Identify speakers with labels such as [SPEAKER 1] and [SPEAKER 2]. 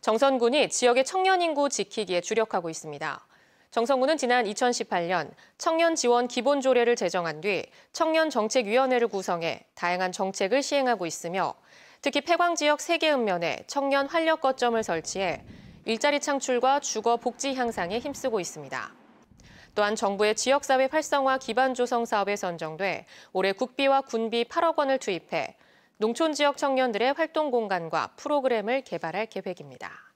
[SPEAKER 1] 정선군이 지역의 청년 인구 지키기에 주력하고 있습니다. 정선군은 지난 2018년 청년 지원 기본 조례를 제정한 뒤 청년 정책위원회를 구성해 다양한 정책을 시행하고 있으며 특히 폐광 지역 3개 읍면에 청년 활력 거점을 설치해 일자리 창출과 주거 복지 향상에 힘쓰고 있습니다. 또한 정부의 지역사회 활성화 기반 조성 사업에 선정돼 올해 국비와 군비 8억 원을 투입해 농촌 지역 청년들의 활동 공간과 프로그램을 개발할 계획입니다.